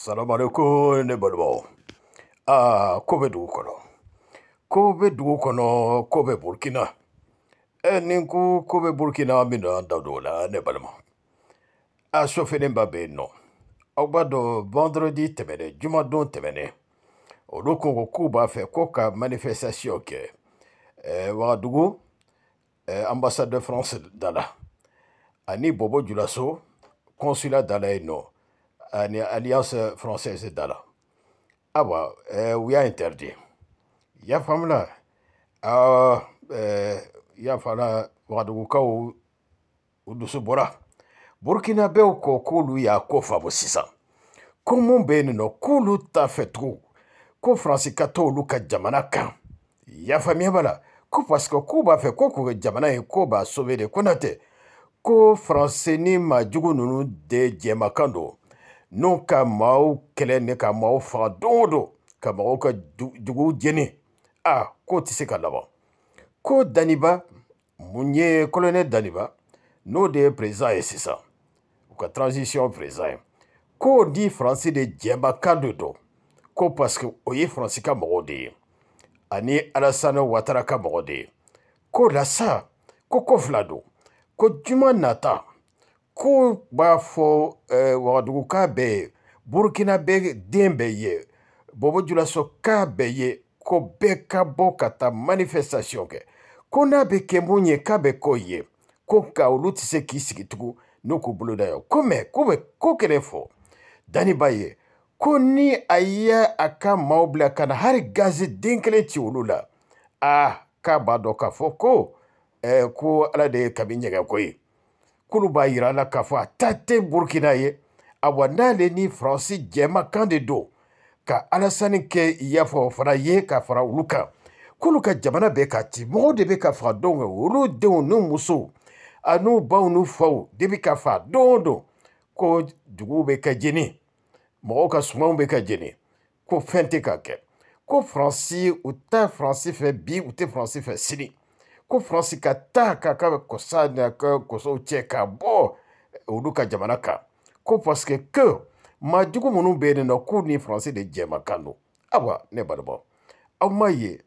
salamu aleykum ne balimaw aa ah, ko bɛ dugu kɔnɔ ko bɛ dugu kɔnɔ ko bɛ burukina ɛ eh, ni n ko ko bɛ burukina n bɛna n da don o la ne balima a ah, sɔfinenba bɛ yen nɔ aw b'a dɔn vendredi tɛmɛnen jumadon tɛmɛnen olu ko ko k'u b'a fɛ ko ka manifestation kɛ ɛ eh, wagadugu ɛ eh, ambassadeur france da la ani bɔbɔ julaso consulat da la yen nɔ. alliance française Dala. Ah awa euh, oui interdit i y'a faamula aa Ah, euh, y'a fana wagadugukaw u dusu bɔra burukinabew ko k'olu y'a ko faamu ko mun bɛ yen nɔ ta fait trou. ko faransi ka to jamana kan y'a faamuya b'a ko parce que b'a Koko ko b'a sauver de konate. ko faransi ni de djemakando. n'u ka maaw kɛlɛ ni ka maaw faga don o don ka mɔgɔw ka duguw jeni a k'o tɛ se ka laban ko daniba mun ye kolonɛl daniba n'o de ye perezan ye sisan u ka transisiɔn perezan ye k'o ni faransi de jɛnbakan de don ko parsike o ye faransi ka mɔgɔw de ye ani alasane watara ka mɔgɔ de ye ko lasa ko ko fila don ko juma nata ko b'a fɔ eh, wagaduguka bɛɛ ye burukina bɛ den bɛɛ ye bobo julasɔka bɛɛ ye ko bɛɛ ka bɔ ka taa manifɛstasiyɔn kɛ ko n'a bɛ kɛ mun ye k'a bɛ k'o ye ko ka olu tɛ se k'i sigi tugun n'u k'u bolo da yan ko mɛ ko bɛ ko kɛlɛ fɔ dani b'a ye ko ni a ye a ka maaw bila ka na hali gazi den kelen ci olu la aa k'a b'a dɔn k'a fɔ ko eh, ko ala de ye kabi ɲɛgɛn ko ye kulu b'a yira la k'a fɔ a ta tɛ burukina ye awa n'ale ni faransi jɛma kan de don ka alasani kɛ yafɔ fana ye ka fara olu kan k'olu ka jamana bɛɛ ka ci mɔgɔw de bɛ ka faga don kɛ olu denw n'u musow a n'u baw n'u faw de bɛ ka faga don o don ko duguw bɛ ka jeni mɔgɔw ka sumanw bɛ ka jeni ko fɛn tɛ ka kɛ ko faransi u tɛ faransi fɛ bi u tɛ faransi fɛ sini ko faransi ka taa ka ka kosa n'a ka kosow cɛ ka bɔ olu ka jamana kan ko parce que maa jugu minnu bɛ yen nɔ k'u ni faransi de jɛmakan don awa ne balimaw aw m'a ye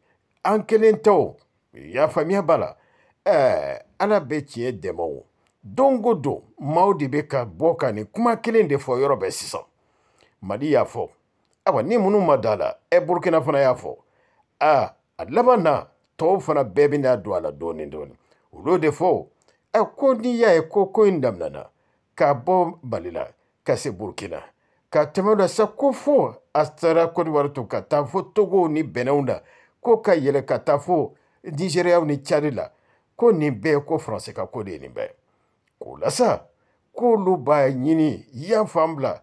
an kelen tɛ o y'a faamuya b'a la ɛɛ ala bɛ tiɲɛ dɛmɛ o don o don maaw de bɛ ka bɔ ka nin kuma kelen de fɔ yɔrɔ bɛɛ sisan mali y'a fɔ awa ni minnu ma da la ɛ e burukina fana y'a fɔ aa ah, a laban na tɔw fana bɛɛ bɛna don a la dɔɔni dɔɔni olu de fɔ a ko n'i y'a ye ko ko in daminɛna ka bɔ mali la ka se burukina ka tɛmɛ la sa ko fo a taara kɔdiwari to ka taa fo togo ni bɛnɛw la ko ka yɛlɛ ka taa fo nizeriyaw ni cadi la ko nin bɛɛ ko faransi ka ko de ye nin bɛɛ k'o la sa k'olu b'a ɲini yan fan bila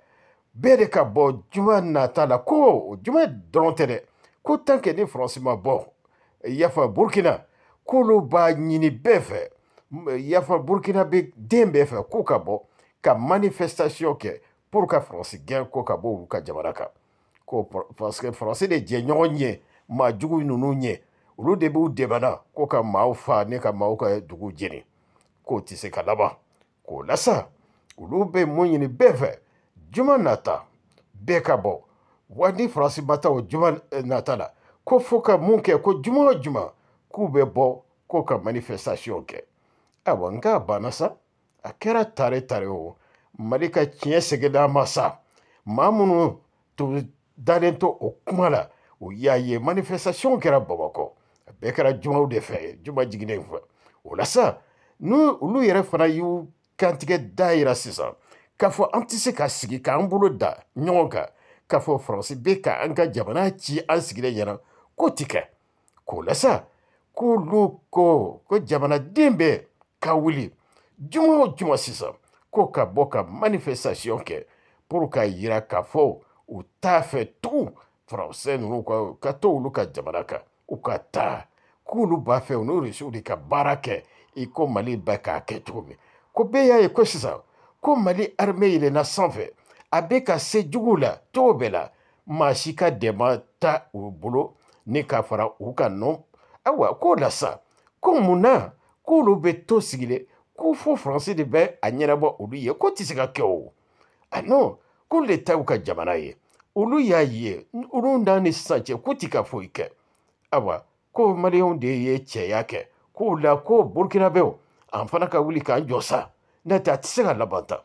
bɛɛ de ka bɔ juma nata la ko juma dɔrɔn tɛ dɛ ko tanke ni faransi ma bɔ yafa burkina k'olu b'a ɲini bɛɛ fɛ yafa burkina bɛ den bɛɛ fɛ k'u ka bɔ ka manifestation kɛ pour ka faransi gɛn ko ka bɔ olu ka jamana kan ko parce que faransi de jɛ ɲɔgɔn ɲɛ maa jugu ninnu ɲɛ olu de b'u dɛmɛna ko ka maaw fa ne ka maaw ka dugu jeni k'o tɛ se ka laban k'o lasa olu bɛ mun ɲini bɛɛ fɛ juma nata bɛɛ ka bɔ wa ni faransi ma taa o juma eh, nata la ko fo ka mun kɛ ko juma o juma k'u bɛ bɔ k'o ka manifestation kɛ ayiwa nka a banna sa a kɛra tare tare o mali ka tiɲɛ segida ma sa maa minnu tun dalen to o kuma la o y'a ye manifestation kɛra bamakɔ a bɛɛ kɛra jumaw de fɛ juma jiginnen fɛ o la sa n'u olu yɛrɛ fana y'u kantigɛ da yira sisan k'a fɔ an tɛ se ka sigi k'an bolo da ɲɔgɔn kan k'a fɔ faransi bɛ ka ka jamana ci an sigilen ɲɛna ko tigɛ k'o lasa k'olu ko ko jamanaden bɛɛ ka wuli juma o juma sisan ko ka bɔ ka manifestation kɛ pour k'a yira k'a fɔ u t'a fɛ tugun faransɛ ninnu ka ka to olu ka jamana kan u ka taa k'olu b'a fɛ u n'u rusiw de ka baara kɛ i ko mali bɛ k'a kɛ cogo min ko bɛɛ y'a ye ko sisan ko mali arime yɛlɛnna sanfɛ a bɛ ka se juguw la cogo bɛɛ la maa si ka dɛmɛ ta u bolo ni ka fara u kan nɔ ayiwa k'o la sa ko munna k'olu bɛ to sigi dɛ ko fo faransi de bɛ a ɲɛnabɔ olu ye ko tɛ se ka kɛ o a nɔ k'olu de ta y'u ka jamana ye olu y'a ye olu n'a ni sisan cɛ k'u ti ka foyi kɛ ayiwa ko maliyɛnw de ye cɛya kɛ k'o la ko burukinabew an fana ka wuli k'an jɔ sa n'o tɛ a tɛ se ka laban tan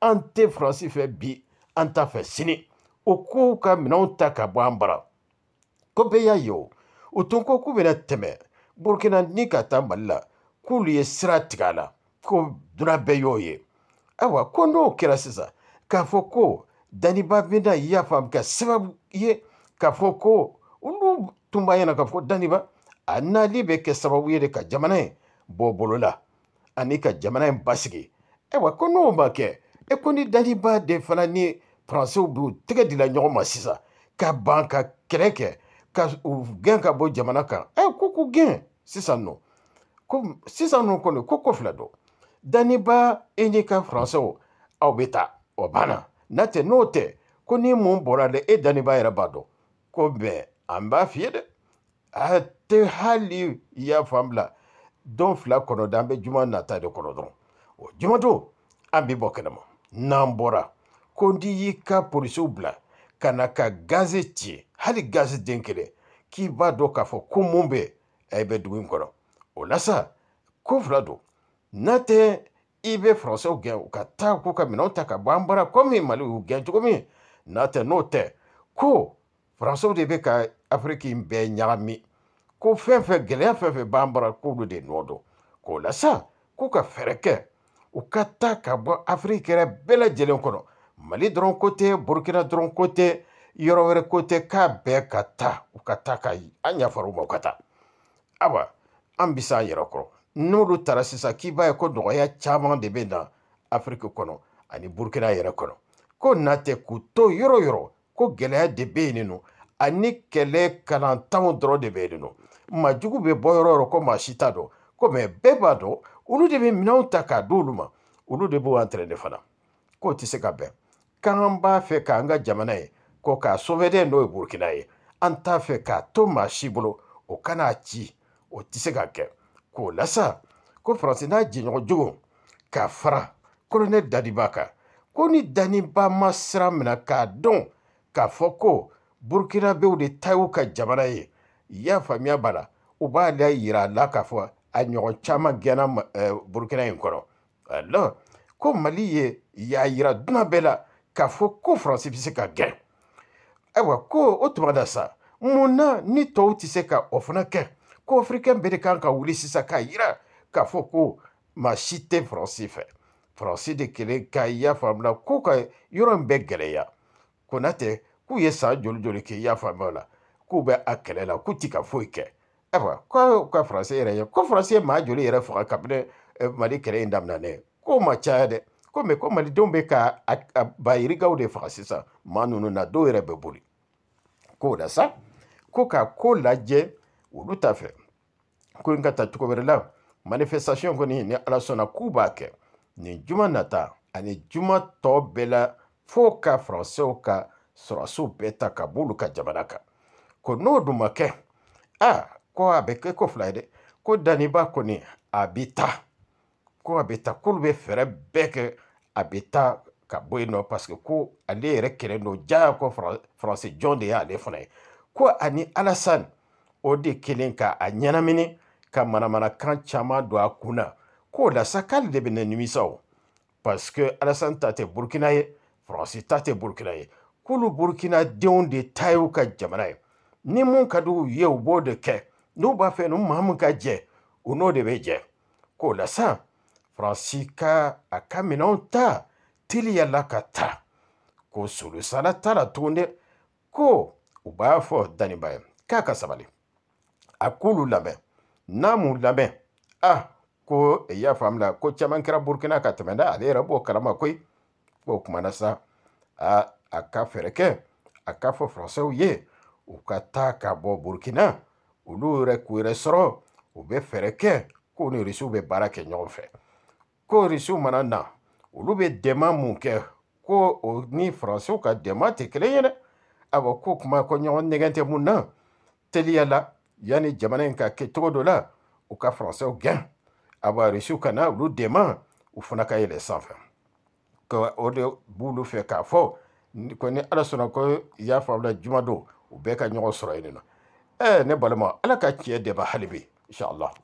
an tɛ faransi fɛ bi an t'a fɛ sini o kow ka minɛnw ta ka bɔ an bara ko bɛɛ y'a ye o o tun ko k'u bɛna tɛmɛ burukina ni ka taa mali la k'olu ye sira tigɛ a la ko dunan bɛɛ y'o ye ayiwa ko n'o kɛra sisan k'a fɔ ko daniba bɛna y'a faamu ka sababu ye k'a fɔ ko olu tun b'a ɲɛna k'a fɔ daniba a nali bɛ kɛ sababu ye de ka jamana in bɔ bolo la ani ka jamana in basigi ayiwa ko n'o ma kɛ e ko ni daniba de fana ni faransiw b'u tɛgɛ dila ɲɔgɔn ma sisan ka ban ka kɛlɛ kɛ ka u gɛn ka bɔ jamana kan ɛ e, ko k'u gɛn sisan nɔ ko sisan nɔ kɔni ko ko fila don daniba e n'i ka faransɛw aw bɛ taa o banna n'a tɛ n'o tɛ ko ni mun bɔra dɛ e daniba yɛrɛ b'a dɔn ko bɛn an b'a f'i ye dɛ a tɛ hali i y'a fan bila don fila kɔnɔ da an bɛ juma nata de kɔnɔ dɔrɔn o jumadon an bɛ bɔ kɛnɛma n'an bɔra ko n'i y'i ka polisiw bila ka na ka gaze tiɲɛ hali gazi den kelen k'i b'a dɔn k'a fɔ ko mun bɛ a bɛ dugu in kɔnɔ o la sa ko fila don n'a tɛ i bɛ faransɛw gɛn u ka taa k'u ka minɛnw ta ka bɔ an bara komi mali y'u gɛn cogo min n'a tɛ n'o tɛ ko faransɛw de bɛ ka afiriki in bɛɛ ɲagami ko fɛn fɛn gɛlɛya fɛn fɛn b'an bara k'olu de nɔ don k'o la sa k'u ka fɛɛrɛ kɛ u ka taa ka bɔ afiriki yɛrɛ bɛɛ lajɛlen kɔnɔ mali dɔrɔn ko tɛ burukina dɔrɔn ko tɛ yɔrɔ wɛrɛ ko tɛ k'a bɛɛ ka taa u ka taa ka an yafara u ma u ka taa ayiwa an bi s'an yɛrɛ kɔrɔ n'olu taara sisan k'i b'a ye ko nɔgɔya caman de bɛ na afiriki kɔnɔ ani burukina yɛrɛ kɔnɔ ko na tɛ k'u to yɔrɔ yɔrɔ ko gɛlɛya de bɛ yen nɔ ani kɛlɛ kalantanw dɔrɔn de bɛ yen nɔ maa jugu bɛ bɔ yɔrɔ yɔrɔ ko maa si t'a dɔn ko mɛ bɛɛ b'a dɔn olu de bɛ minɛnw ta k'a di olu ma olu de b'u fana k'o tɛ se ka bɛn k'an b'a fɛ k'an ka jamana ye ko k'a soviyɛden n'o ye burukina ye an t'a fɛ k'a to maa si bolo o kan'a ci o tɛ se ka kɛ k'o lasa ko faransi n'a jɛɲɔgɔn jogo k'a fara kolonɛl dadiba kan ko ni daniba ma sira minɛ k'a dɔn k'a fɔ ko burukinabew de ta y'u ka jamana ye y'a faamuya b'a la u b'a la yira a la k'a fɔ a ɲɔgɔn caman gɛnna burukina in kɔnɔ alors ko mali ye y'a yira dunan bɛɛ la k'a fɔ ko faransi bɛ se ka gɛn ayiwa ko o tuma da sa mun na ni tɔw tɛ se ka o fana kɛ ko afirikɛn bɛɛ de kan ka wuli sisan k'a yira k'a fɔ ko maa si tɛ faransi fɛ faransi de kelen k'a y'a faamula ko ka yɔrɔ in bɛɛ gɛlɛya konatɛ k'u ye san joli joli kɛ y'a faamuya la k'u bɛ a kɛlɛ la k'u ti e e ka foyi kɛ ayiwa ko ka faransi yɛrɛ ye ko faransi ye maa joli yɛrɛ faga kabini eh, mali kɛlɛ in e daminɛ ko ma caya dɛ komi ko malidenw bɛ ka bayirigaw de faga sisan maa ninnu na dɔw yɛrɛ bɛ boli k'o la sa ko ka ko lajɛ olu ta fɛ ko in ka ta cogo wɛrɛ la manifestation kɔni ni ala sɔnna k'u b'a kɛ nin juma nata ani juma tɔ bɛɛ la fo ka faransɛw ka sɔrɔsiw bɛɛ ta ka b'olu ka jamana kan ko n'o dun ma kɛ a ah, ko a bɛ kɛ ko fila ye dɛ ko daniba kɔni a bi taa ko a bɛ taa k'olu bɛ fɛɛrɛ bɛɛ kɛ a bɛ taa ka bɔ yen nɔ parce que ko ale yɛrɛ kɛlɛ don jaya ko faransi jɔn de y'ale fana ye ko ani alasan o de kelen ka a ɲɛnamini ka manamanakan caman don a kun na k'o la sa k'ale de bɛ na nimisa o parce que alasan ta tɛ burukina ye faransi ta tɛ burukina ye k'olu burukina denw de ta y'u ka jamana ye ni mun ka di u ye u b'o de kɛ n'u b'a fɛ ni maa min ka jɛ u n'o de bɛ jɛ k'o la sa faransi ka a ka minɛnw ta teliyala ka ta ko solosala t'a la tugun dɛ ah, ko u b'a fɔ daniba ye k'a ka sabali a k'olu lamɛn n'a m'u lamɛn a ko i y'a faamu la ko caman kɛra burukina ka tɛmɛ dɛ ale yɛrɛ b'o kalama koyi k'o kumana sa a a ka fɛɛrɛ kɛ a ka fɔ faransɛw ye u ka taa ka bɔ burukina olu yɛrɛ k'u yɛrɛ sɔrɔ u bɛ fɛɛrɛ kɛ k'u ni irisiw bɛ baara kɛ ɲɔgɔn fɛ ko risiw mana na olu bɛ dɛmɛ mun kɛ ko o ni faransiw ka dɛmɛ tɛ kelen ye dɛ awa ko kuma ko ɲɔgɔn nɛgɛn tɛ mun na teliya la yanni jamana in ka kɛ cogo dɔ la u ka faransiw gɛn awa risiw ka na olu dɛmɛ u fana ka yɛlɛ sanfɛ ko o de b'olu fɛ k'a fɔ ko ni ala sɔnna ko i y'a faamu la juma don u bɛɛ ka ɲɔgɔn sɔrɔ yen nɔ ɛɛ ne balima ala ka tiɲɛ dɛmɛ hali bi inshallah